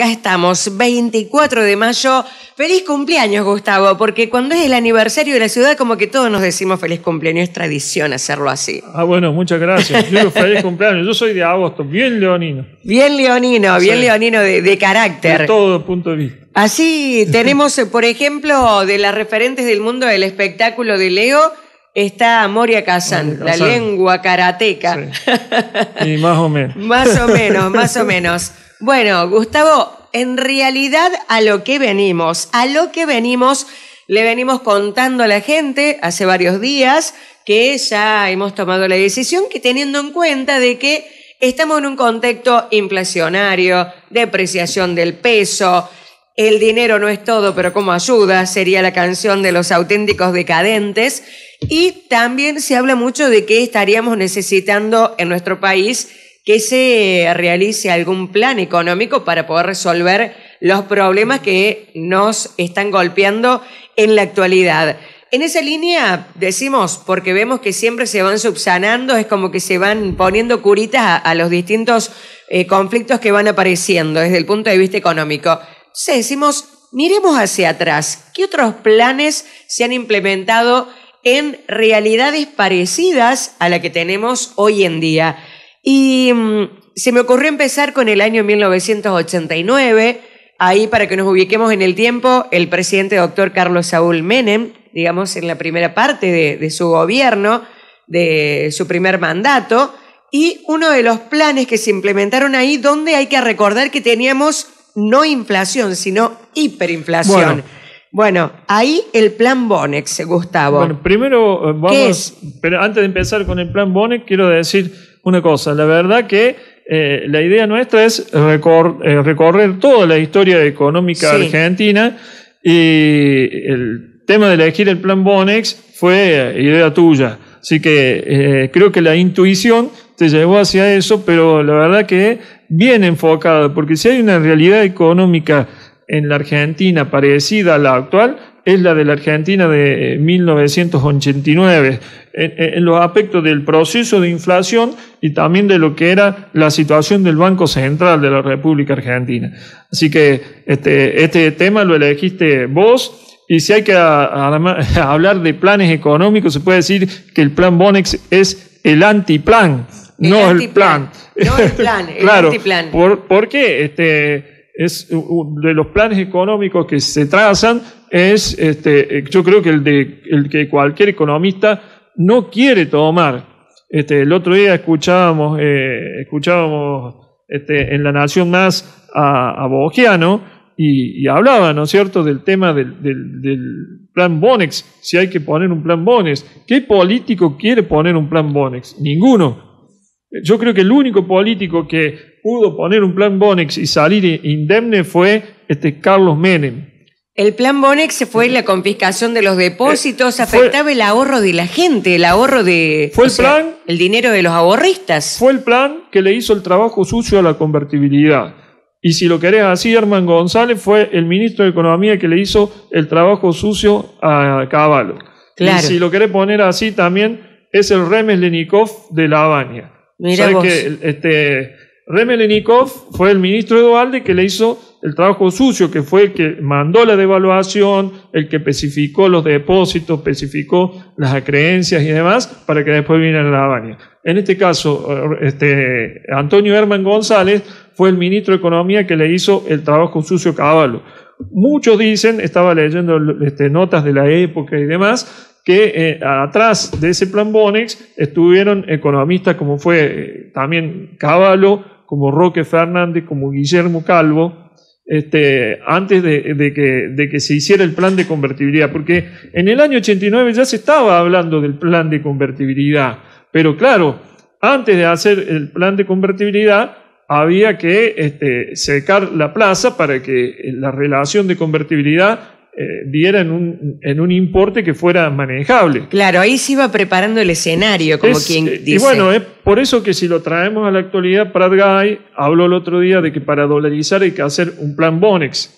Acá estamos, 24 de mayo. Feliz cumpleaños, Gustavo, porque cuando es el aniversario de la ciudad, como que todos nos decimos feliz cumpleaños, es tradición hacerlo así. Ah, bueno, muchas gracias. Yo feliz cumpleaños. Yo soy de agosto, bien leonino. Bien leonino, bien leonino de, carácter. De todo punto de vista. Así tenemos, eh, por ejemplo, de las referentes del mundo del espectáculo de Leo, está Moria Kazan, la lengua karateca. Y más o menos. más o menos, más o menos. Bueno, Gustavo, en realidad a lo que venimos, a lo que venimos, le venimos contando a la gente hace varios días que ya hemos tomado la decisión que teniendo en cuenta de que estamos en un contexto inflacionario, depreciación del peso, el dinero no es todo, pero como ayuda, sería la canción de los auténticos decadentes, y también se habla mucho de que estaríamos necesitando en nuestro país que se realice algún plan económico para poder resolver los problemas que nos están golpeando en la actualidad. En esa línea decimos, porque vemos que siempre se van subsanando, es como que se van poniendo curitas a, los distintos eh, conflictos que van apareciendo desde el punto de vista económico. decimos, miremos hacia atrás, ¿qué otros planes se han implementado en realidades parecidas a la que tenemos hoy en día? Y mm, se me ocurrió empezar con el año 1989, ahí para que nos ubiquemos en el tiempo, el presidente doctor Carlos Saúl Menem, digamos en la primera parte de, su gobierno, de su primer mandato, y uno de los planes que se implementaron ahí, donde hay que recordar que teníamos no inflación, sino hiperinflación. Bueno, ahí el plan Bonex, Gustavo. Bueno, primero eh, vamos, pero antes de empezar con el plan Bonex, quiero decir una cosa, la verdad que eh, la idea nuestra es eh, recorrer toda la historia económica argentina y el tema de elegir el plan Bonex fue idea tuya. Así que eh, creo que la intuición te llevó hacia eso, pero la verdad que bien enfocado, porque si hay una realidad económica en la Argentina parecida a la actual, es la de la Argentina de 1989, eh, en, los aspectos del proceso de inflación y también de lo que era la situación del Banco Central de la República Argentina. Así que este, este tema lo elegiste vos. Y si hay que hablar de planes económicos, se puede decir que el plan Bonex es el antiplan, no el plan. No el plan, el claro, Por, qué? este, es de los planes económicos que se trazan, es, este, yo creo que el, de, el que cualquier economista no quiere tomar. Este, el otro día escuchábamos, eh, escuchábamos este, en La Nación Más a, a y, hablaba, ¿no es cierto?, del tema del, del, plan Bonex, si hay que poner un plan Bonex. ¿Qué político quiere poner un plan Bonex? Ninguno. Yo creo que el único político que pudo poner un plan Bonex y salir indemne fue este Carlos Menem. El plan Bonex fue la confiscación de los eh, depósitos, afectaba el ahorro de la gente, el ahorro de. Fue el plan. El dinero de los aborristas. Fue el plan que le hizo el trabajo sucio a la convertibilidad. Y si lo querés así, Herman González fue el ministro de Economía que le hizo el trabajo sucio a Caballo. Y si lo querés poner así, también es el Remes Lenikov de La Habana. ¿Sabes que este, Remelenikov fue el ministro de que le hizo el trabajo sucio, que fue el que mandó la devaluación, el que especificó los depósitos, especificó las acreencias y demás, para que después viniera la baña. En este caso, eh, este, Antonio Herman González fue el ministro de Economía que le hizo el trabajo sucio a Caballo. Muchos dicen, estaba leyendo este, notas de la época y demás, que eh, atrás de ese plan Bonex estuvieron economistas como fue eh, también Caballo, como Roque Fernández, como Guillermo Calvo, este, antes de, que, se hiciera el plan de convertibilidad, porque en el año 89 ya se estaba hablando del plan de convertibilidad, pero claro, antes de hacer el plan de convertibilidad había que este, secar la plaza para que la relación de convertibilidad eh, diera en un, importe que fuera manejable. Claro, ahí se iba preparando el escenario, como quien eh, dice. Y bueno, es por eso que si lo traemos a la actualidad, Guy habló el otro día de que para dolarizar hay que hacer un plan Bonex.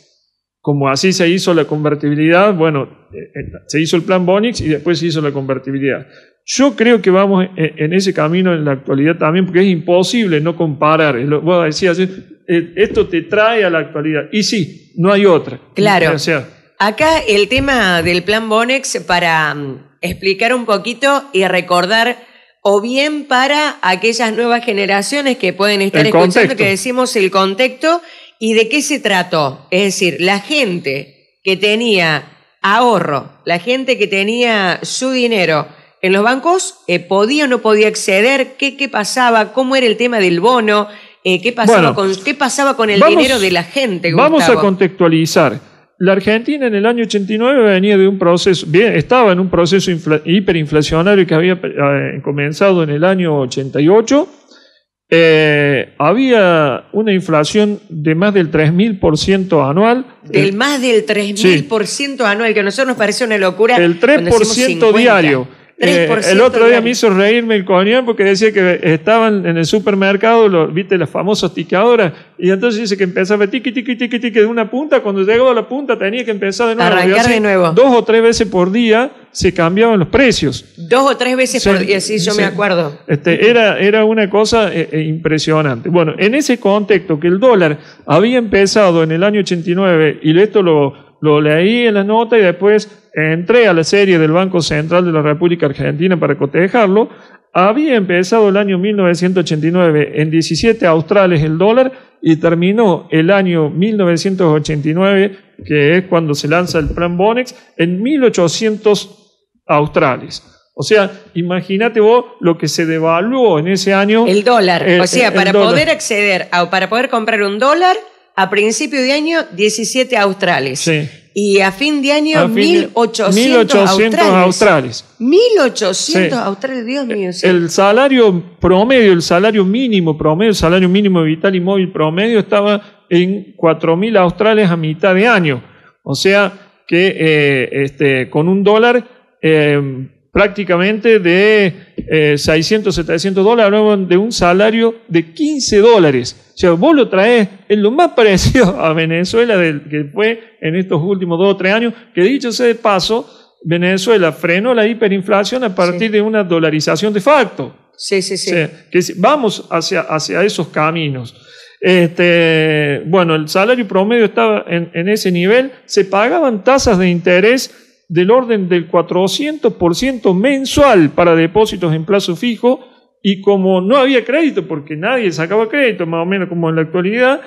Como así se hizo la convertibilidad, bueno, eh, se hizo el plan Bonex y después se hizo la convertibilidad. Yo creo que vamos en ese camino en la actualidad también, porque es imposible no comparar. Vos decías, esto te trae a la actualidad. Y sí, no hay otra. Claro. Acá el tema del plan Bonex para mm, explicar un poquito y recordar, o bien para aquellas nuevas generaciones que pueden estar escuchando que decimos el contexto y de qué se trató. Es decir, la gente que tenía ahorro, la gente que tenía su dinero, en los bancos eh, podía o no podía acceder, ¿Qué, qué pasaba, cómo era el tema del bono, eh, ¿qué, pasaba con, qué pasaba con el dinero de la gente. Vamos a contextualizar. La Argentina en el año 89 venía de un proceso, bien, estaba en un proceso hiperinflacionario que había eh, comenzado en el año 88. había una inflación de más del 3.000% anual. Del más del 3.000% anual, que a nosotros nos parece una locura. El 3% diario. Eh, el otro día me hizo reírme el coñón porque decía que estaban en el supermercado, los, viste, las famosas tiqueadoras, y entonces dice que empezaba tiqui, tiqui, tiqui, tiqui de una punta, cuando llegaba a la punta tenía que empezar de nuevo. Arrancar de nuevo. Dos o tres veces por día se cambiaban los precios. Dos o tres veces por día, sí, yo me acuerdo. Este, era, era una cosa eh, eh, impresionante. Bueno, en ese contexto que el dólar había empezado en el año 89, y esto lo lo leí en la nota y después entré a la serie del Banco Central de la República Argentina para cotejarlo, había empezado el año 1989 en 17 australes el dólar y terminó el año 1989, que es cuando se lanza el plan Bonex, en 1800 australes. O sea, imagínate vos lo que se devaluó en ese año. El dólar. Eh, o sea, eh, para poder acceder a, para poder comprar un dólar, a principio de año 17 australes. Y a fin de año, 1800, australes. 1800 australes, Dios mío. El salario promedio, el salario mínimo promedio, el salario mínimo vital y móvil promedio estaba en 4.000 australes a mitad de año. O sea que eh, este, con un dólar eh, prácticamente de 600, eh, 700 dólares, de un salario de 15 dólares. O sea, vos lo traes, es lo más parecido a Venezuela que fue en estos últimos dos o tres años, que dicho sea de paso, Venezuela frenó la hiperinflación a partir de una dolarización de facto. Sí, sí, sí. que vamos hacia, hacia esos caminos. Este, bueno, el salario promedio estaba en, en ese nivel, se pagaban tasas de interés del orden del 400% mensual para depósitos en plazo fijo y como no había crédito, porque nadie sacaba crédito, más o menos como en la actualidad,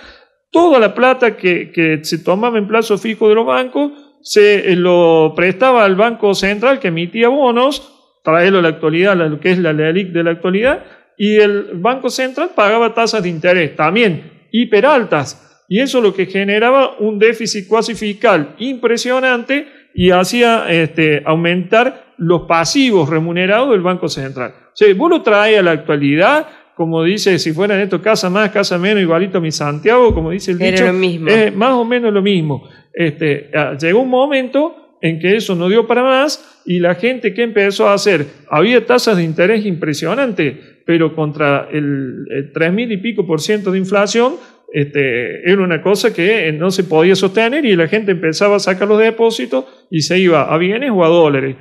toda la plata que, se tomaba en plazo fijo de los bancos se eh, lo prestaba al Banco Central que emitía bonos, traerlo a la actualidad, lo que es la LELIC de la actualidad, y el Banco Central pagaba tasas de interés también, hiperaltas. Y eso lo que generaba un déficit cuasi fiscal impresionante y hacía este, aumentar los pasivos remunerados del Banco Central. ¿Sí? vos lo traes a la actualidad, como dice, si fueran esto casa más, casa menos, igualito a mi Santiago, como dice el dicho. Es más o menos lo mismo. Este, ah, llegó un momento en que eso no dio para más y la gente que empezó a hacer, había tasas de interés impresionantes, pero contra el, tres 3.000 y pico por ciento de inflación, este, era una cosa que eh, no se podía sostener y la gente empezaba a sacar los depósitos y se iba a bienes o a dólares.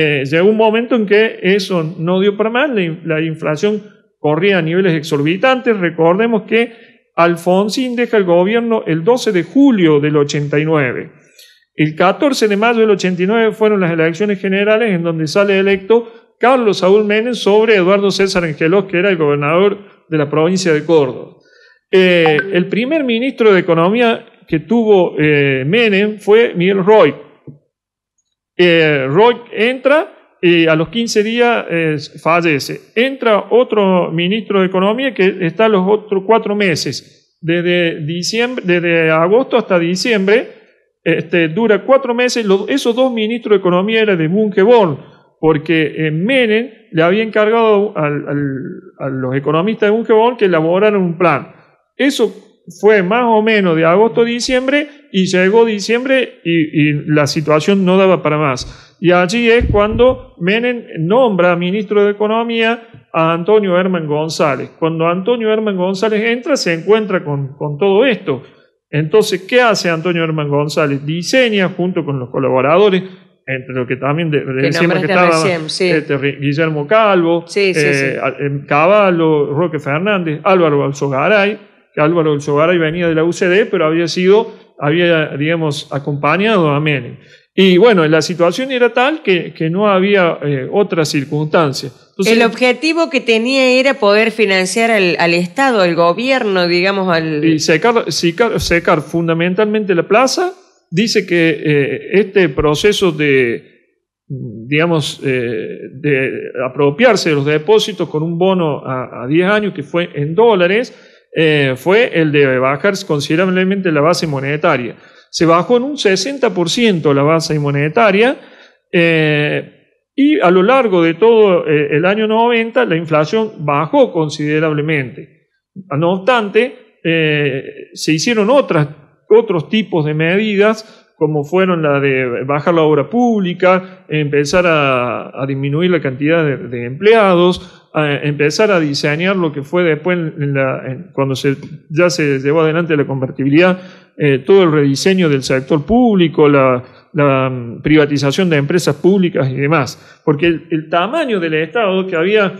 Eh, llegó un momento en que eso no dio para más, la, inflación corría a niveles exorbitantes. Recordemos que Alfonsín deja el gobierno el 12 de julio del 89. El 14 de mayo del 89 fueron las elecciones generales en donde sale electo Carlos Saúl Menem sobre Eduardo César Angelos, que era el gobernador de la provincia de Córdoba. Eh, el primer ministro de Economía que tuvo eh, Menem fue Miguel Roy eh, Roy entra y a los 15 días eh, fallece. Entra otro ministro de Economía que está los otros cuatro meses, desde, diciembre, desde agosto hasta diciembre, este, dura cuatro meses. esos dos ministros de Economía eran de Bunkeborn, porque Menem le había encargado a los economistas de Bunkeborn que elaboraran un plan. Eso fue más o menos de agosto a diciembre y llegó diciembre y, la situación no daba para más. Y allí es cuando Menem nombra ministro de Economía a Antonio Herman González. Cuando Antonio Herman González entra, se encuentra con, con todo esto. Entonces, ¿qué hace Antonio Herman González? Diseña junto con los colaboradores entre los que también de, que que estaba este, Guillermo Calvo, eh, eh, Caballo, Roque Fernández, Álvaro Alzogaray, Álvaro y venía de la UCD, pero había sido, había, digamos, acompañado a Menem. Y bueno, la situación era tal que, no había eh, otra circunstancia. el objetivo que tenía era poder financiar al, Estado, al gobierno, digamos, al... Y secar, fundamentalmente la plaza. Dice que eh, este proceso de, digamos, eh, de apropiarse de los depósitos con un bono a 10 años que fue en dólares, eh, fue el de bajar considerablemente la base monetaria. Se bajó en un 60% la base monetaria eh, y a lo largo de todo eh, el año 90 la inflación bajó considerablemente. No obstante, se hicieron otras, otros tipos de medidas como fueron la de bajar la obra pública, empezar a, disminuir la cantidad de empleados, a empezar a diseñar lo que fue después, cuando se, ya se llevó adelante la convertibilidad, eh, todo el rediseño del sector público, la, mm, privatización de empresas públicas y demás. Porque el, tamaño del Estado que había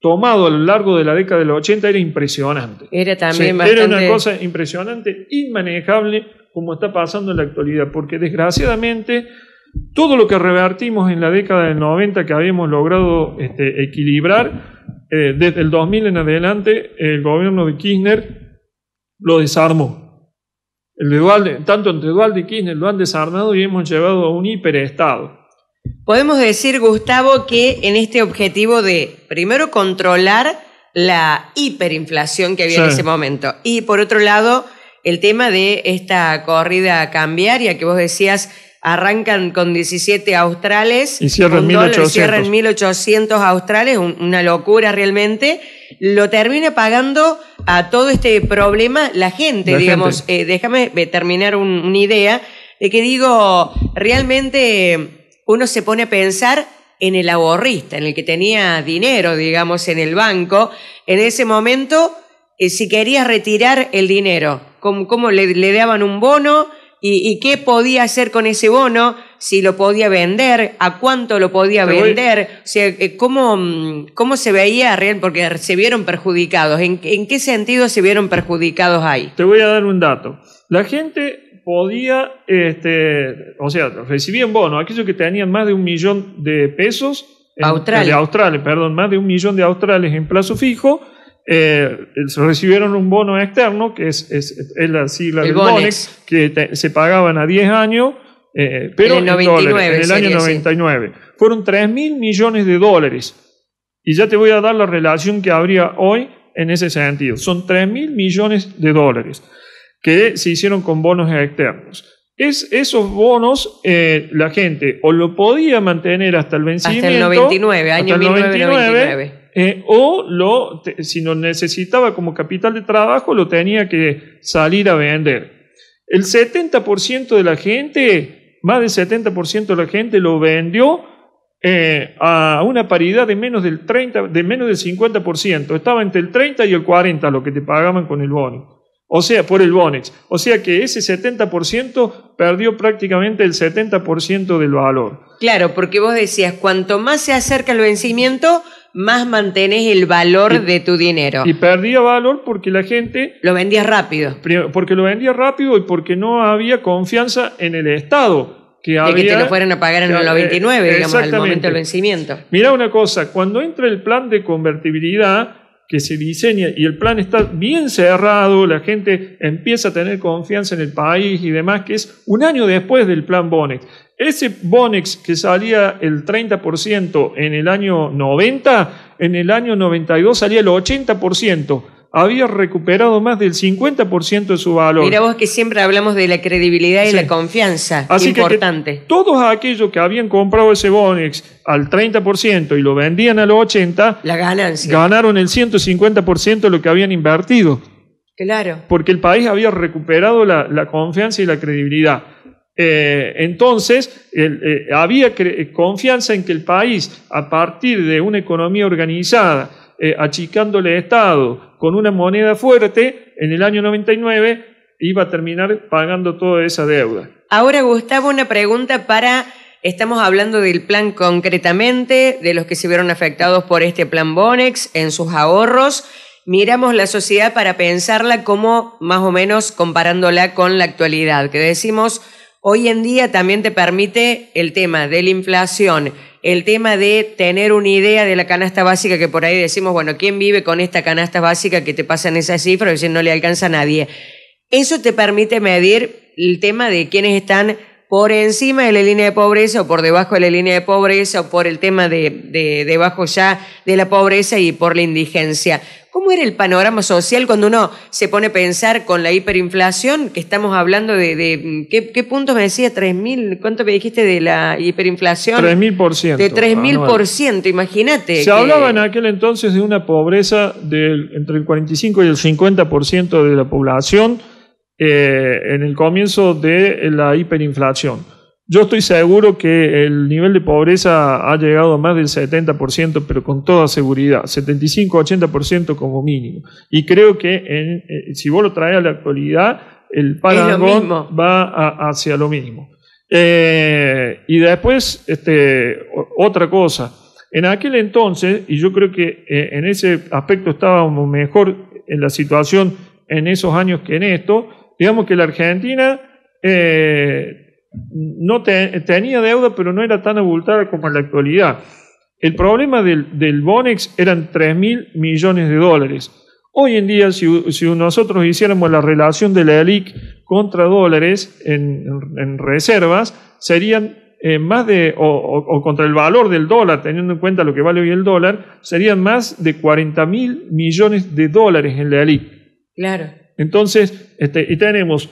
tomado a lo largo de la década de los 80 era impresionante. Era también Era una cosa impresionante, inmanejable, como está pasando en la actualidad, porque desgraciadamente todo lo que revertimos en la década del 90 que habíamos logrado este, equilibrar, eh, desde el 2000 en adelante, el gobierno de Kirchner lo desarmó. El de tanto entre Dualde y Kirchner lo han desarmado y hemos llevado a un hiperestado. Podemos decir, Gustavo, que en este objetivo de primero controlar la hiperinflación que había en ese momento y por otro lado el tema de esta corrida cambiaria que vos decías Arrancan con 17 australes. Y cierran 1800. Cierran australes, una locura realmente. Lo termina pagando a todo este problema la gente, digamos. Eh, déjame eh, terminar una idea de que digo, realmente uno se pone a pensar en el ahorrista, en el que tenía dinero, digamos, en el banco. En ese momento, eh, si quería retirar el dinero, ¿cómo le, le daban un bono, y, qué podía hacer con ese bono, si lo podía vender, a cuánto lo podía vender, eh, cómo, mm, cómo se veía real, porque se vieron perjudicados, ¿En, qué sentido se vieron perjudicados ahí. Te voy a dar un dato. La gente podía, este, o sea, recibían bono, aquellos que tenían más de un millón de pesos, australes, perdón, más de un millón de australes en plazo fijo, eh, recibieron un bono externo, que es, es, es la sigla del Bonex, que se pagaban a 10 años, eh, pero en el, año 99. Fueron 3 mil millones de dólares. Y ya te voy a dar la relación que habría hoy en ese sentido. Son 3 mil millones de dólares que se hicieron con bonos externos. Es, esos bonos eh, la gente o lo podía mantener hasta el vencimiento. Hasta el 99, año 1999 eh, o lo, si lo necesitaba como capital de trabajo, lo tenía que salir a vender. El 70% de la gente, más del 70% de la gente lo vendió eh, a una paridad de menos del 30, de menos del 50%. Estaba entre el 30 y el 40 lo que te pagaban con el bono. O sea, por el bonex. O sea que ese 70% perdió prácticamente el 70% del valor. Claro, porque vos decías, cuanto más se acerca el vencimiento, más mantienes el valor de tu dinero. Y perdía valor porque la gente... Lo vendía rápido. Porque lo vendía rápido y porque no había confianza en el Estado. Que que te lo fueran a pagar en el 99, eh, digamos, al momento del vencimiento. Mira una cosa, cuando entra el plan de convertibilidad, que se diseña y el plan está bien cerrado, la gente empieza a tener confianza en el país y demás, que es un año después del plan Bonex. Ese Bonex que salía el 30% en el año 90, en el año 92 salía el 80% había recuperado más del 50% de su valor. Mira vos que siempre hablamos de la credibilidad y la confianza. Así importante. todos aquellos que habían comprado ese Bonex al 30% y lo vendían al 80%, la ganancia. ganaron el 150% de lo que habían invertido. Claro. Porque el país había recuperado la, confianza y la credibilidad. Eh, entonces, eh, había confianza en que el país, a partir de una economía organizada, eh, achicándole Estado con una moneda fuerte, en el año 99 iba a terminar pagando toda esa deuda. Ahora, Gustavo, una pregunta para... Estamos hablando del plan concretamente, de los que se vieron afectados por este plan Bonex en sus ahorros. Miramos la sociedad para pensarla como más o menos comparándola con la actualidad, que decimos, hoy en día también te permite el tema de la inflación, el tema de tener una idea de la canasta básica, que por ahí decimos, bueno, ¿quién vive con esta canasta básica que te pasan esas cifras? Y si no le alcanza a nadie. Eso te permite medir el tema de quiénes están por encima de la línea de pobreza o por debajo de la línea de pobreza o por el tema de, debajo ya de la pobreza y por la indigencia. ¿Cómo era el panorama social cuando uno se pone a pensar con la hiperinflación, que estamos hablando de, ¿qué, ¿qué, puntos me decía? ¿3.000? ¿Cuánto me dijiste de la hiperinflación? 3.000%. De 3.000%, imagínate. Se hablaba en aquel entonces de una pobreza del, entre el 45 y el 50% de la población eh, en el comienzo de la hiperinflación. Yo estoy seguro que el nivel de pobreza ha llegado a más del 70%, pero con toda seguridad, 75-80% como mínimo. Y creo que en, eh, si vos lo traes a la actualidad, el parangón va hacia lo mínimo. Eh, y después, este, otra cosa. En aquel entonces, y yo creo que en ese aspecto estábamos mejor en la situación en esos años que en esto, digamos que la Argentina eh, no tenía deuda, pero no era tan abultada como en la actualidad. El problema del, del Bonex eran 3 mil millones de dólares. Hoy en día, si, si, nosotros hiciéramos la relación de la ELIC contra dólares en, reservas, serían eh, más de, o, contra el valor del dólar, teniendo en cuenta lo que vale hoy el dólar, serían más de 40 mil millones de dólares en la ELIC. Claro. Entonces, este, y tenemos,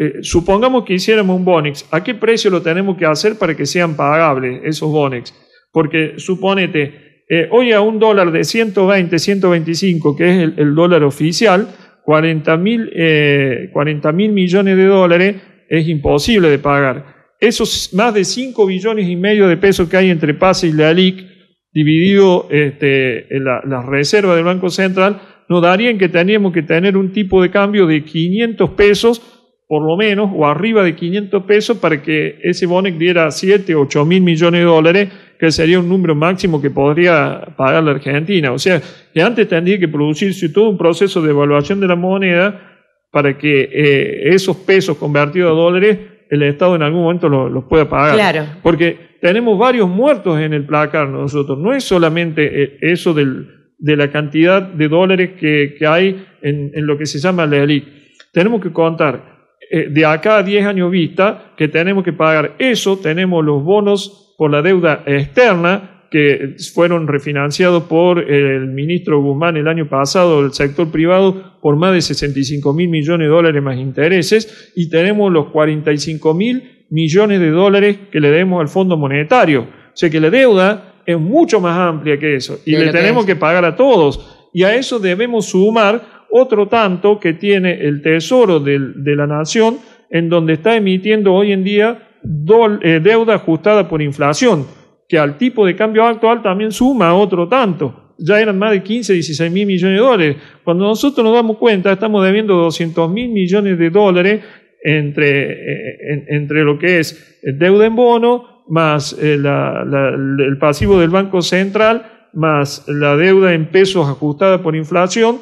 eh, supongamos que hiciéramos un Bonex, ¿a qué precio lo tenemos que hacer para que sean pagables esos Bonex? Porque suponete, eh, hoy a un dólar de 120, 125, que es el, dólar oficial, 40 eh, mil millones de dólares es imposible de pagar. Esos más de 5 billones y medio de pesos que hay entre PASE y la LIC, dividido este, en la, las reservas del Banco Central, nos darían que teníamos que tener un tipo de cambio de 500 pesos, por lo menos, o arriba de 500 pesos para que ese BONEC diera 7, 8 mil millones de dólares, que sería un número máximo que podría pagar la Argentina. O sea, que antes tendría que producirse todo un proceso de evaluación de la moneda para que eh, esos pesos convertidos a dólares el Estado en algún momento los pueda pagar. Claro. Porque tenemos varios muertos en el placar nosotros. No es solamente eh, eso del, de la cantidad de dólares que, que hay en, lo que se llama la elite. Tenemos que contar eh, de acá a 10 años vista que tenemos que pagar eso, tenemos los bonos por la deuda externa que fueron refinanciados por el ministro Guzmán el año pasado el sector privado por más de 65 mil millones de dólares más intereses y tenemos los 45 mil millones de dólares que le demos al Fondo Monetario. O sea que la deuda es mucho más amplia que eso y, le tenemos que pagar a todos. Y a eso debemos sumar otro tanto que tiene el Tesoro de, la Nación, en donde está emitiendo hoy en día eh, deuda ajustada por inflación, que al tipo de cambio actual también suma otro tanto. Ya eran más de 15, 16 mil millones de dólares. Cuando nosotros nos damos cuenta, estamos debiendo 200 mil millones de dólares entre, eh, entre lo que es deuda en bono, más eh, el pasivo del Banco Central, más la deuda en pesos ajustada por inflación,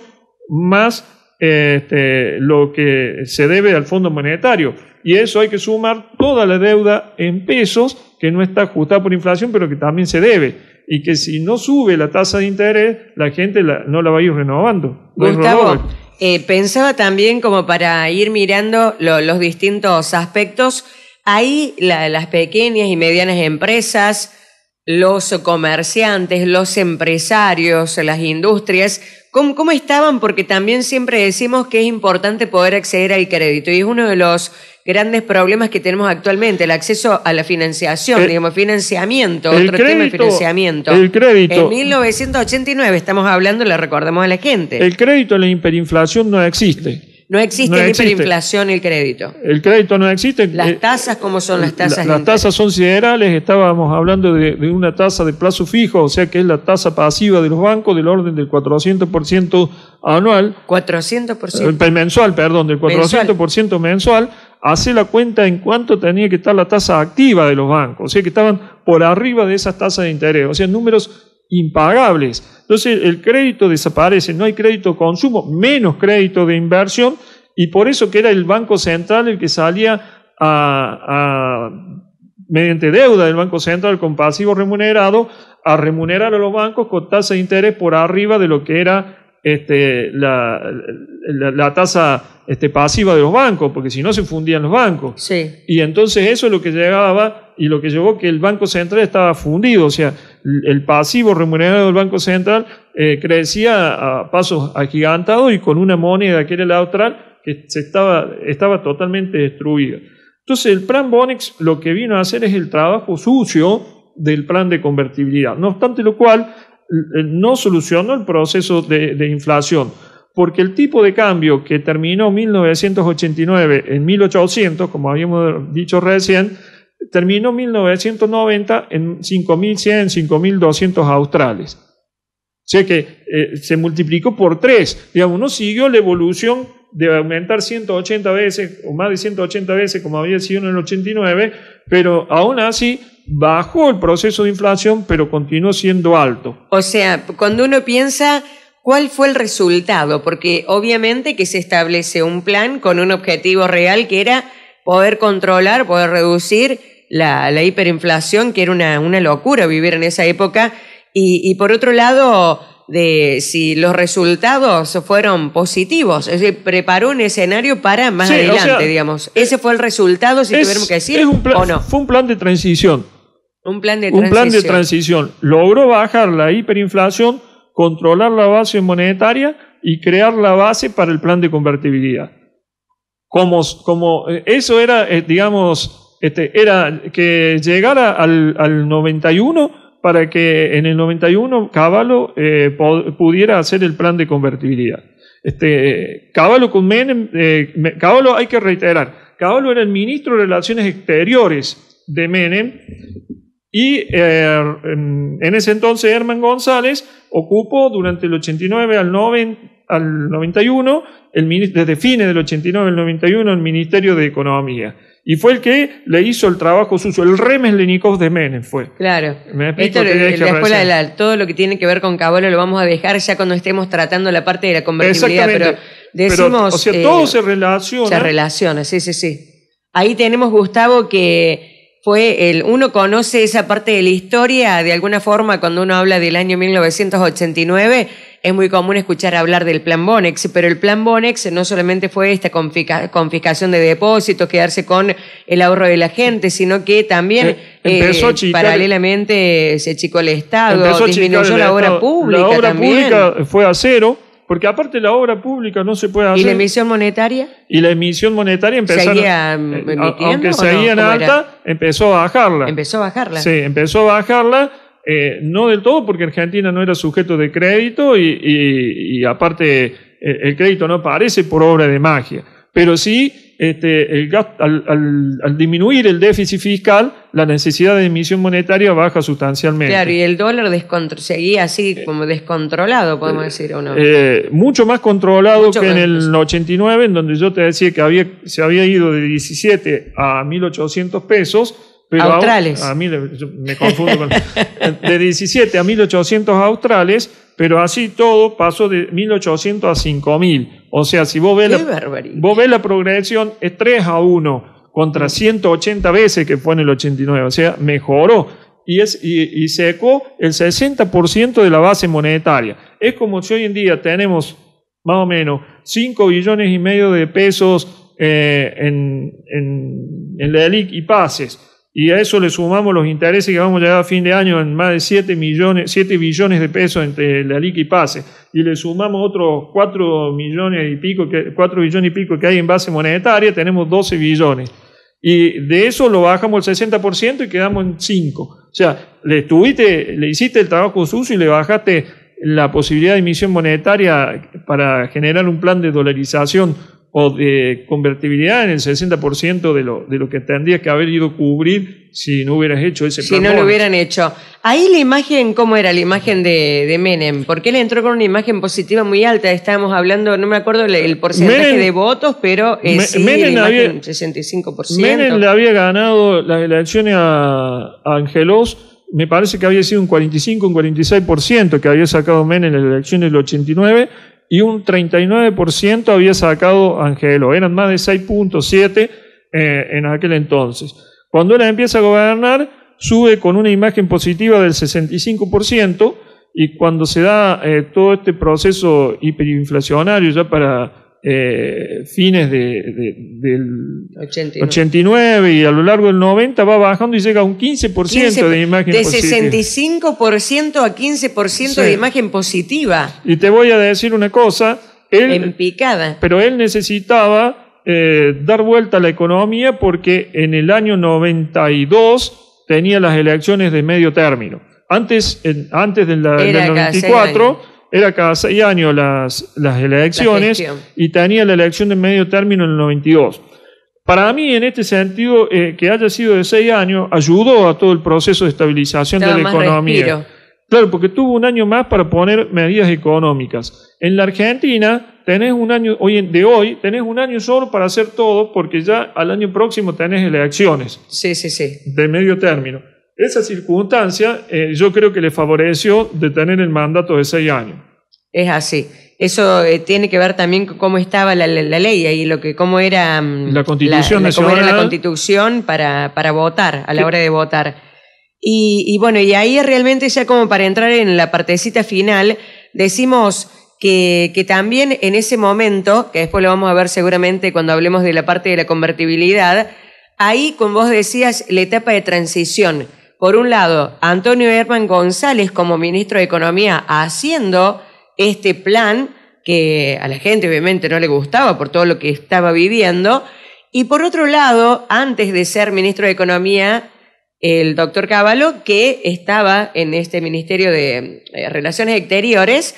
más este, lo que se debe al Fondo Monetario. Y eso hay que sumar toda la deuda en pesos que no está ajustada por inflación, pero que también se debe. Y que si no sube la tasa de interés, la gente no la va a ir renovando. Gustavo, eh, pensaba también como para ir mirando los distintos aspectos Ahí las pequeñas y medianas empresas, los comerciantes, los empresarios, las industrias, ¿cómo, estaban? Porque también siempre decimos que es importante poder acceder al crédito y es uno de los grandes problemas que tenemos actualmente, el acceso a la financiación, eh, digamos, financiamiento, otro tema de financiamiento. El crédito. En 1989 estamos hablando, le recordamos a la gente. El crédito en la hiperinflación no existe. No existe, hiperinflación el crédito. El crédito no existe. ¿Las eh, tasas cómo son las tasas? las tasas son siderales, estábamos hablando de, una tasa de plazo fijo, o sea que es la tasa pasiva de los bancos del orden del 400% anual. 400%. El eh, mensual, perdón, del 400% mensual. mensual. Hace la cuenta en cuánto tenía que estar la tasa activa de los bancos, o sea que estaban por arriba de esas tasas de interés, o sea, números impagables. Entonces el crédito desaparece, no hay crédito consumo, menos crédito de inversión y por eso que era el Banco Central el que salía a, mediante deuda del Banco Central con pasivo remunerado a remunerar a los bancos con tasa de interés por arriba de lo que era este, la, tasa este, pasiva de los bancos, porque si no se fundían los bancos. Sí. Y entonces eso es lo que llegaba y lo que llevó que el Banco Central estaba fundido. O sea, el pasivo remunerado del Banco Central eh, crecía a pasos agigantados y con una moneda que era la austral que se estaba, estaba totalmente destruida. Entonces el plan Bonex lo que vino a hacer es el trabajo sucio del plan de convertibilidad, no obstante lo cual eh, no solucionó el proceso de, de inflación, porque el tipo de cambio que terminó 1989 en 1800, como habíamos dicho recién, terminó 1990 en 5.100, 5.200 australes. O sea que eh, se multiplicó por tres. Digamos, uno siguió la evolución de aumentar 180 veces o más de 180 veces como había sido en el 89, pero aún así bajó el proceso de inflación, pero continuó siendo alto. O sea, cuando uno piensa cuál fue el resultado, porque obviamente que se establece un plan con un objetivo real que era poder controlar, poder reducir la, hiperinflación, que era una, locura vivir en esa época. Y, por otro lado, de si los resultados fueron positivos, es decir, preparó un escenario para más adelante, digamos. Eh, Ese fue el resultado, si es, que decir, Fue un plan de transición. Un plan de transición. Un plan de transición. Logró bajar la hiperinflación, controlar la base monetaria y crear la base para el plan de convertibilidad como, como eh, eso era, eh, digamos, este, era que llegara al, al 91 para que en el 91 Caballo eh, pudiera hacer el plan de convertibilidad. Este, Caballo con Menem, eh, hay que reiterar, cavallo era el ministro de Relaciones Exteriores de Menem y en ese entonces Herman González ocupó durante el 89 al 90, al 91, el, desde fines del 89 al 91, el Ministerio de Economía. Y fue el que le hizo el trabajo sucio, el remes de Menem fue. Claro. todo lo que tiene que ver con caballo lo vamos a dejar ya cuando estemos tratando la parte de la convertibilidad. Pero decimos. o sea, todo eh, se relaciona. Se relaciona, sí, sí, sí. Ahí tenemos, Gustavo, que fue el, uno conoce esa parte de la historia, de alguna forma cuando uno habla del año 1989, es muy común escuchar hablar del plan Bonex, pero el plan Bonex no solamente fue esta confiscación de depósitos, quedarse con el ahorro de la gente, sino que también eh, eh, paralelamente se chicó el Estado, disminuyó la, obra pública. La obra pública fue a cero porque aparte la obra pública no se puede hacer. ¿Y la emisión monetaria? Y la emisión monetaria eh, mm, aunque empezó a bajarla. Empezó a bajarla. Sí, empezó a bajarla. Eh, no del todo, porque Argentina no era sujeto de crédito y, y, aparte eh, el crédito no aparece por obra de magia. Pero sí, este, el gasto, al, al, al, disminuir el déficit fiscal, la necesidad de emisión monetaria baja sustancialmente. Claro, y el dólar seguía así como descontrolado, podemos eh, decir, ¿o eh, mucho más controlado que en el 89, en donde yo te decía que había, se había ido de 17 a 1.800 pesos. Pero australes. me confundo con, de 17 a 1.800 australes, pero así todo pasó de 1.800 a 5.000. O sea, si vos ves, vos ves la progresión, es 3 a 1 contra 180 veces que pone el 89, o sea, mejoró y, es, y, secó el 60% de la base monetaria. Es como si hoy en día tenemos más o menos 5 billones y medio de pesos eh, en, en, la e LIC y pases, y a eso le sumamos los intereses que vamos a llegar a fin de año en más de 7, millones, billones de pesos entre la e LIC y PASES y le sumamos otros 4 millones y pico, 4 billones y pico que hay en base monetaria, tenemos 12 billones. Y de eso lo bajamos el 60% y quedamos en 5. O sea, le, estuviste le hiciste el trabajo sucio y le bajaste la posibilidad de emisión monetaria para generar un plan de dolarización o de convertibilidad en el 60% de lo, de lo que tendrías que haber ido a cubrir si no hubieras hecho ese plan. Si no lo hubieran hecho. Ahí la imagen, ¿cómo era la imagen de, de Menem? Porque él entró con una imagen positiva muy alta. Estábamos hablando, no me acuerdo el, porcentaje de votos, pero eh, sí, Menem 65%. Menem le había ganado las elecciones a, a Angelos me parece que había sido un 45, un 46% que había sacado Menem en las elecciones del 89 y un 39% había sacado Angelo. Eran más de 6.7 eh, en aquel entonces. Cuando él empieza a gobernar, sube con una imagen positiva del 65% y cuando se da eh, todo este proceso hiperinflacionario ya para eh, fines del 89. y a lo largo del 90 va bajando y llega a un 15%, de imagen de positiva. De 65% a 15% de imagen positiva. Y te voy a decir una cosa. Él, en picada. Pero él necesitaba eh, dar vuelta a la economía porque en el año 92 tenía las elecciones de medio término. Antes, antes de la, del 94 era cada seis años las, las elecciones y tenía la elección de medio término en el 92. Para mí, en este sentido, eh, que haya sido de seis años, ayudó a todo el proceso de estabilización de la economía. Claro, porque tuvo un año más para poner medidas económicas. En la Argentina, tenés un año, hoy de hoy, tenés un año solo para hacer todo, porque ya al año próximo tenés elecciones. Sí, sí, sí. De medio término. Esa circunstancia eh, yo creo que le favoreció de tener el mandato de seis años. Es así. Eso eh, tiene que ver también con cómo estaba la, ley y lo que cómo era mm, la constitución, para, para votar, a la hora de votar. Y, bueno, y ahí realmente ya como para entrar en la partecita final, decimos que, que, también en ese momento, que después lo vamos a ver seguramente cuando hablemos de la parte de la convertibilidad, ahí, como vos decías, la etapa de transición por un lado, Antonio Herman González como ministro de Economía haciendo este plan que a la gente obviamente no le gustaba por todo lo que estaba viviendo, y por otro lado, antes de ser ministro de Economía, el doctor Cavallo, que estaba en este Ministerio de eh, Relaciones Exteriores,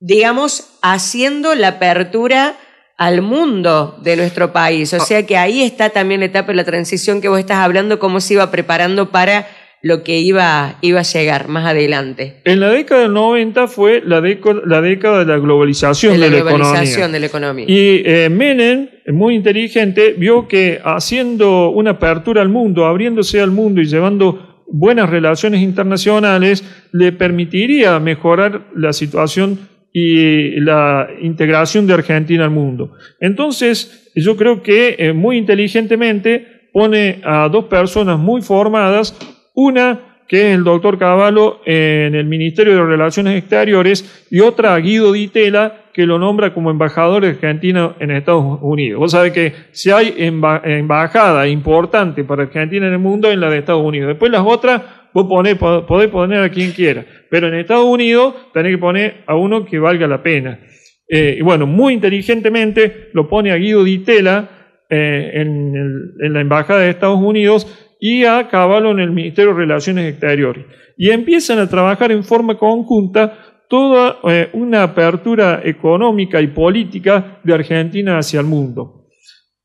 digamos, haciendo la apertura al mundo de nuestro país. O ah. sea que ahí está también la etapa de la transición que vos estás hablando, cómo se iba preparando para lo que iba, iba a llegar más adelante. En la década del 90 fue la, la década de la globalización de la, globalización economía. De la economía. Y eh, Menem, muy inteligente, vio que haciendo una apertura al mundo, abriéndose al mundo y llevando buenas relaciones internacionales, le permitiría mejorar la situación y la integración de Argentina al mundo. Entonces, yo creo que eh, muy inteligentemente pone a dos personas muy formadas una que es el doctor Cavallo en el Ministerio de Relaciones Exteriores y otra a Guido Ditela que lo nombra como embajador argentino en Estados Unidos. Vos sabés que si hay embajada importante para Argentina en el mundo, es la de Estados Unidos. Después las otras, vos podés poner a quien quiera. Pero en Estados Unidos tenés que poner a uno que valga la pena. Eh, y bueno, muy inteligentemente lo pone a Guido Ditela Tela eh, en, en la embajada de Estados Unidos y a Caballo en el Ministerio de Relaciones Exteriores. Y empiezan a trabajar en forma conjunta toda eh, una apertura económica y política de Argentina hacia el mundo.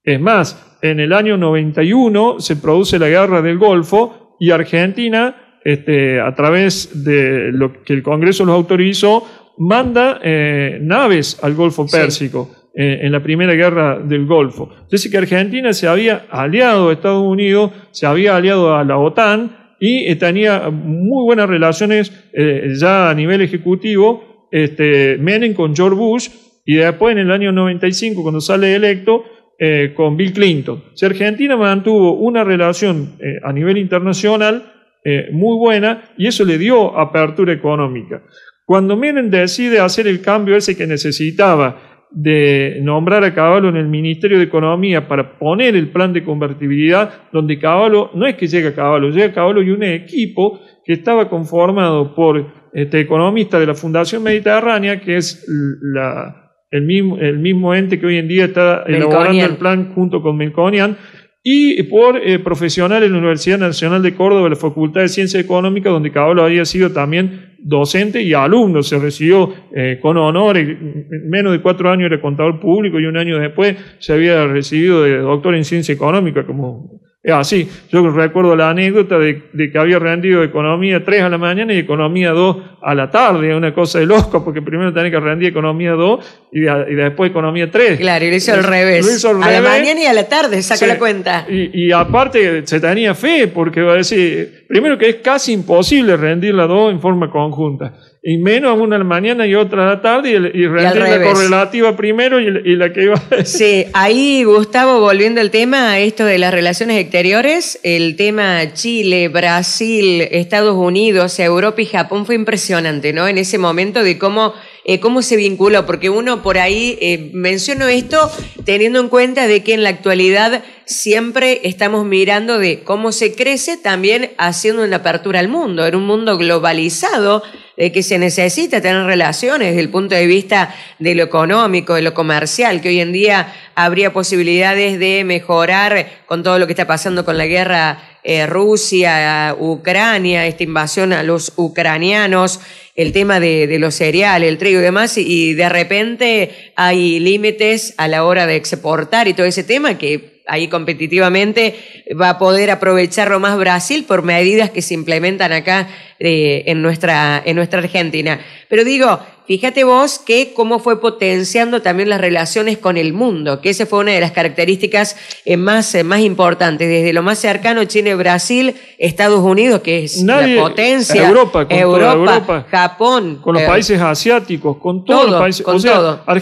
Es más, en el año 91 se produce la Guerra del Golfo y Argentina, este, a través de lo que el Congreso los autorizó, manda eh, naves al Golfo Pérsico. Eh, en la Primera Guerra del Golfo. decir, que Argentina se había aliado a Estados Unidos, se había aliado a la OTAN y eh, tenía muy buenas relaciones eh, ya a nivel ejecutivo este, Menem con George Bush y después en el año 95 cuando sale electo con Bill Clinton. Argentina mantuvo una relación a nivel internacional muy buena y eso le dio apertura económica. Cuando Menem decide hacer el cambio ese que necesitaba de nombrar a Caballo en el Ministerio de Economía para poner el plan de convertibilidad, donde Caballo, no es que llega Caballo, llega Caballo y un equipo que estaba conformado por este economista de la Fundación Mediterránea, que es la, el, mismo, el mismo ente que hoy en día está elaborando el plan junto con Melconian, y por eh, profesionales de la Universidad Nacional de Córdoba, la Facultad de Ciencias Económicas, donde Caballo había sido también docente y alumno. Se recibió eh, con honor, menos de cuatro años era contador público y un año después se había recibido de doctor en ciencia económica como Así, yo recuerdo la anécdota de, que había rendido economía 3 a la mañana y economía 2 a la tarde, una cosa de loco, porque primero tenía que rendir economía 2 y, después economía 3. Claro, y lo hizo al revés. Lo hizo al a la mañana y a la tarde, saca la cuenta. Y, aparte se tenía fe, porque va a decir, primero que es casi imposible rendir la 2 en forma conjunta y menos una en la mañana y otra a la tarde, y, el, la correlativa primero y, la que iba. Sí, ahí Gustavo, volviendo al tema, esto de las relaciones exteriores, el tema Chile, Brasil, Estados Unidos, Europa y Japón fue impresionante, ¿no? En ese momento de cómo, eh, cómo se vinculó, porque uno por ahí, eh, mencionó esto teniendo en cuenta de que en la actualidad siempre estamos mirando de cómo se crece también haciendo una apertura al mundo, en un mundo globalizado de que se necesita tener relaciones desde el punto de vista de lo económico, de lo comercial, que hoy en día habría posibilidades de mejorar con todo lo que está pasando con la guerra eh, Rusia, Ucrania, esta invasión a los ucranianos, el tema de, los cereales, el trigo y demás, y de repente hay límites a la hora de exportar y todo ese tema que ahí competitivamente, va a poder aprovecharlo más Brasil por medidas que se implementan acá eh, en, nuestra, en nuestra Argentina. Pero digo, Fíjate vos que cómo fue potenciando también las relaciones con el mundo, que esa fue una de las características eh, más, eh, más importantes. Desde lo más cercano, Chile, Brasil, Estados Unidos, que es la potencia. Europa, Europa, Japón. Con los eh, países asiáticos, con todos los países.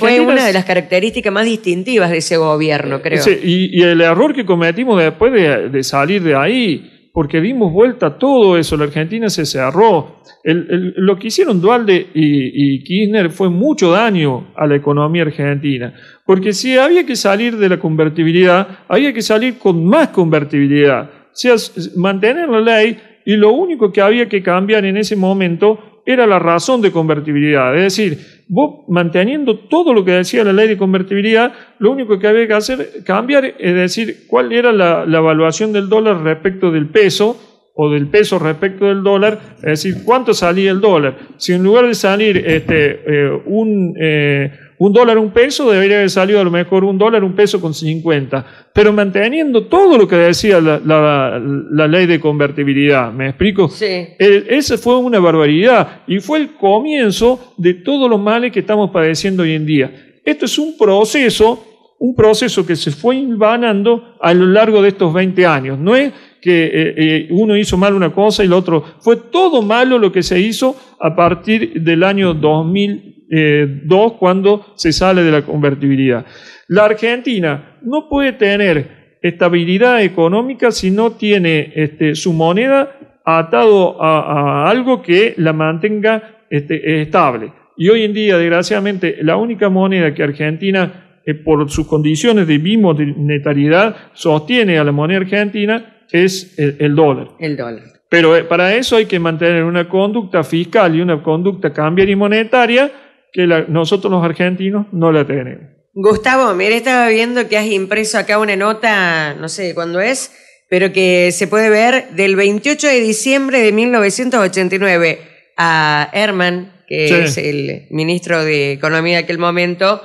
fue una de las características más distintivas de ese gobierno, creo. y, el error que cometimos después de salir de ahí porque dimos vuelta a todo eso, la Argentina se cerró. lo que hicieron Dualde y, y, Kirchner fue mucho daño a la economía argentina, porque si había que salir de la convertibilidad, había que salir con más convertibilidad, o sea, mantener la ley y lo único que había que cambiar en ese momento era la razón de convertibilidad, es decir, vos manteniendo todo lo que decía la ley de convertibilidad, lo único que había que hacer, cambiar, es decir, cuál era la, la evaluación del dólar respecto del peso o del peso respecto del dólar, es decir, cuánto salía el dólar. Si en lugar de salir este, eh, un... Eh, un dólar, un peso, debería haber salido a lo mejor un dólar, un peso con 50, pero manteniendo todo lo que decía la, ley de convertibilidad. ¿Me explico? Sí. esa fue una barbaridad y fue el comienzo de todos los males que estamos padeciendo hoy en día. Esto es un proceso un proceso que se fue invanando a lo largo de estos 20 años. No es que eh, eh, uno hizo mal una cosa y el otro. Fue todo malo lo que se hizo a partir del año 2000, eh, dos cuando se sale de la convertibilidad. La Argentina no puede tener estabilidad económica si no tiene este, su moneda atado a, algo que la mantenga este, estable. Y hoy en día, desgraciadamente, la única moneda que Argentina, eh, por sus condiciones de bimonetariedad, sostiene a la moneda argentina es el, dólar. El dólar. Pero eh, para eso hay que mantener una conducta fiscal y una conducta cambiaria y monetaria que nosotros los argentinos no la tenemos. Gustavo, mira, estaba viendo que has impreso acá una nota, no sé cuándo es, pero que se puede ver del 28 de diciembre de 1989 a Herman, que es el ministro de Economía de aquel momento,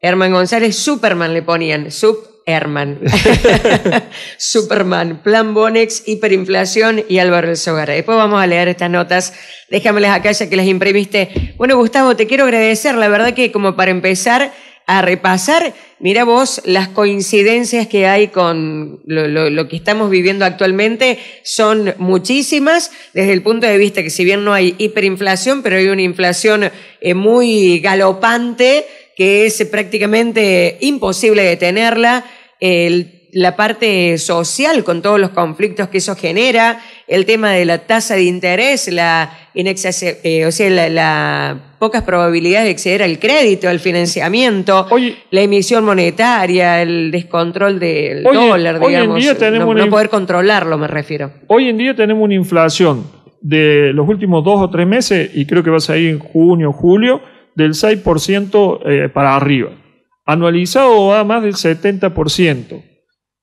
Herman González, Superman le ponían, Superman. Herman, Superman, Plan Bonex, hiperinflación y Álvaro El Después vamos a leer estas notas. Déjamelas acá ya que las imprimiste. Bueno, Gustavo, te quiero agradecer. La verdad que como para empezar a repasar, mira vos las coincidencias que hay con lo, que estamos viviendo actualmente son muchísimas desde el punto de vista que si bien no hay hiperinflación, pero hay una inflación eh, muy galopante que es prácticamente imposible detenerla, la parte social con todos los conflictos que eso genera, el tema de la tasa de interés, la, eh, o sea, la, pocas probabilidades de acceder al crédito, al financiamiento, la emisión monetaria, el descontrol del dólar, digamos, no, poder controlarlo me refiero. Hoy en día tenemos una inflación de los últimos dos o tres meses, y creo que va a salir en junio, julio, del 6% eh, para arriba. Anualizado va más del 70%.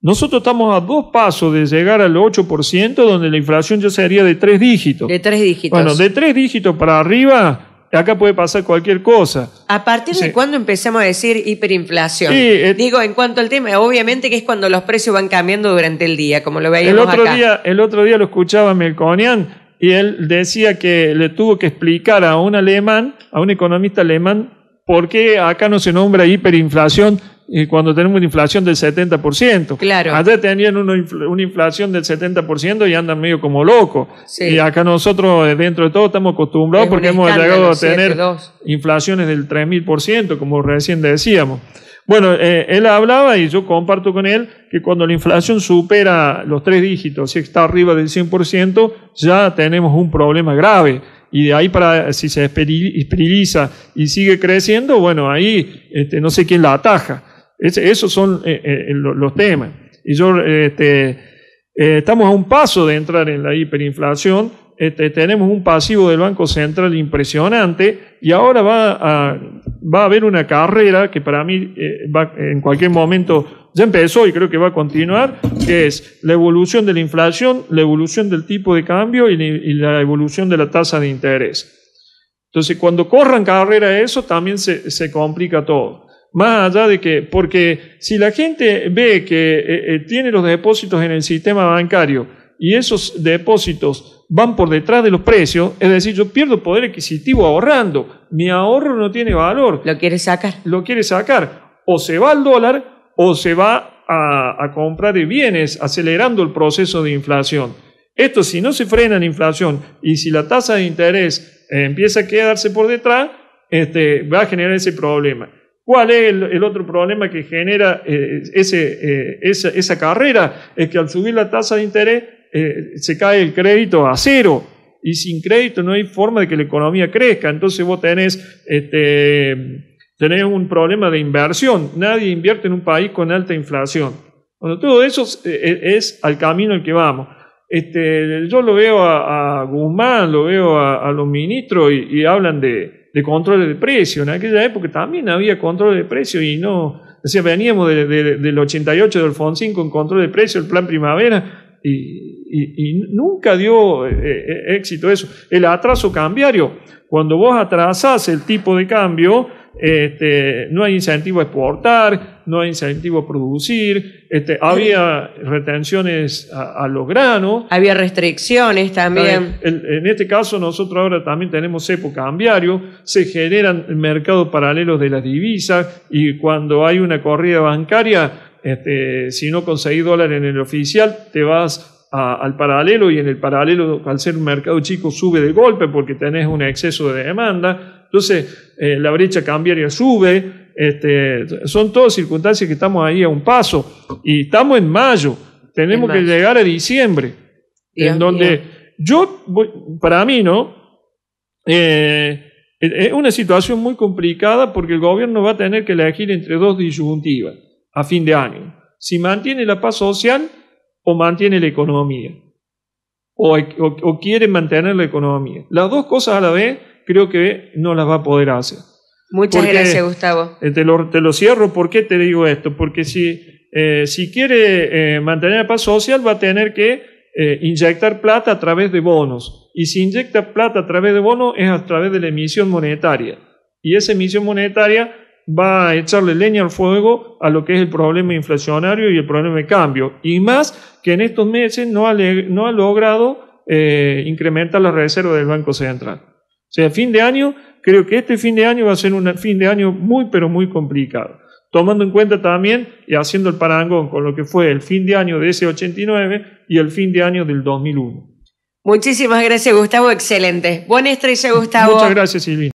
Nosotros estamos a dos pasos de llegar al 8%, donde la inflación ya sería de tres dígitos. De tres dígitos. Bueno, de tres dígitos para arriba, acá puede pasar cualquier cosa. ¿A partir de cuándo empezamos a decir hiperinflación? Eh, Digo, en cuanto al tema, obviamente que es cuando los precios van cambiando durante el día, como lo veíamos el otro Día, el otro día lo escuchaba Melconian, y él decía que le tuvo que explicar a un alemán, a un economista alemán, por qué acá no se nombra hiperinflación cuando tenemos una inflación del 70%. Claro. Allá tenían una, inflación del 70% y andan medio como locos. Y acá nosotros, eh, dentro de todo, estamos acostumbrados porque hemos llegado a tener inflaciones del 3.000%, como recién decíamos. Bueno, eh, él hablaba y yo comparto con él que cuando la inflación supera los tres dígitos, si está arriba del 100%, ya tenemos un problema grave. Y de ahí para, si se esperiliza y sigue creciendo, bueno, ahí este, no sé quién la ataja. esos son eh, eh, los temas. Y yo, este, estamos a un paso de entrar en la hiperinflación eh, tenemos un pasivo del Banco Central impresionante y ahora va a, haber una carrera que para mí eh, en cualquier momento ya empezó y creo que va a continuar, que es la evolución de la inflación, la evolución del tipo de cambio y, la evolución de la tasa de interés. Entonces, cuando corran carrera eso, también se, complica todo más allá de que, porque si la gente ve que eh, tiene los depósitos en el sistema bancario y esos depósitos van por detrás de los precios, es decir, yo pierdo poder adquisitivo ahorrando, mi ahorro no tiene valor. Lo quiere sacar. Lo quiere sacar. O se va al dólar o se va a, comprar de bienes, acelerando el proceso de inflación. Esto si no se frena la inflación y si la tasa de interés empieza a quedarse por detrás, este, va a generar ese problema. ¿Cuál es el, otro problema que genera eh, ese, eh, esa, esa, carrera? Es que al subir la tasa de interés eh, se cae el crédito a cero. Y sin crédito no hay forma de que la economía crezca. Entonces vos tenés, este, tenés un problema de inversión. Nadie invierte en un país con alta inflación. Bueno, todo eso es, eh, eh, al camino al que vamos. Este, yo lo veo a, Guzmán, lo veo a, los ministros y, hablan de, controles de precio. En aquella época también había controles de precio y no. Decía, veníamos de, del 88 de Alfonsín con control de precio, el plan primavera, y y, nunca dio eh, eh, éxito eso. El atraso cambiario, cuando vos atrasás el tipo de cambio, este, no hay incentivo a exportar, no hay incentivo a producir, este, había retenciones a, los granos. Había restricciones también. En, este caso nosotros ahora también tenemos cepo cambiario, se generan mercados paralelos de las divisas y cuando hay una corrida bancaria, este, si no conseguís dólar en el oficial, te vas al paralelo y en el paralelo, al ser un mercado chico, sube de golpe porque tenés un exceso de demanda. Entonces, eh, la brecha cambiaria sube. Este, son todas circunstancias que estamos ahí a un paso. Y estamos en mayo. Tenemos que llegar a diciembre. en donde yo, para mí, ¿no? Eh, es una situación muy complicada porque el gobierno va a tener que elegir entre dos disyuntivas a fin de año. Si mantiene la paz social o mantiene la economía, o, o, quiere mantener la economía. Las dos cosas a la vez creo que no las va a poder hacer. Muchas gracias, Gustavo. Eh, te lo, cierro, ¿por qué te digo esto? Porque si, eh, si quiere eh, mantener la paz social va a tener que inyectar plata a través de bonos. Y si inyecta plata a través de bonos es a través de la emisión monetaria. Y esa emisión monetaria va a echarle leña al fuego a lo que es el problema inflacionario y el problema de cambio. Y más que en estos meses no ha, logrado eh, incrementar la reservas del Banco Central. O sea, fin de año, creo que este fin de año va a ser un fin de año muy, pero muy complicado. Tomando en cuenta también y haciendo el parangón con lo que fue el fin de año de ese 89 y el fin de año del 2001. Muchísimas gracias, Gustavo. Excelente. Buena estrella, Gustavo. Muchas gracias, Silvina.